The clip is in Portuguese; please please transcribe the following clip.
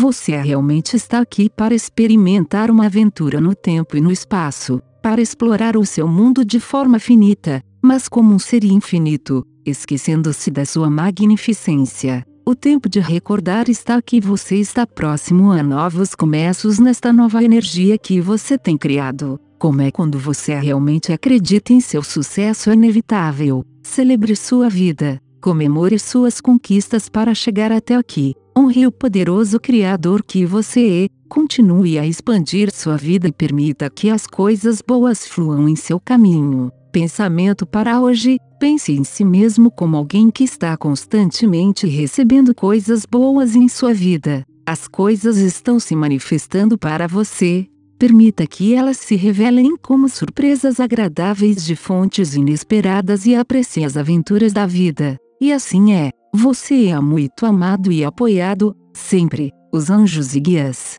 Você realmente está aqui para experimentar uma aventura no tempo e no espaço, para explorar o seu mundo de forma finita, mas como um ser infinito, esquecendo-se da sua magnificência. O tempo de recordar está aqui. você está próximo a novos começos nesta nova energia que você tem criado. Como é quando você realmente acredita em seu sucesso inevitável, celebre sua vida, Comemore suas conquistas para chegar até aqui. Honre o poderoso Criador que você é. Continue a expandir sua vida e permita que as coisas boas fluam em seu caminho. Pensamento para hoje: pense em si mesmo como alguém que está constantemente recebendo coisas boas em sua vida. As coisas estão se manifestando para você. Permita que elas se revelem como surpresas agradáveis de fontes inesperadas e aprecie as aventuras da vida. E assim é, você é muito amado e apoiado, sempre, os anjos e guias.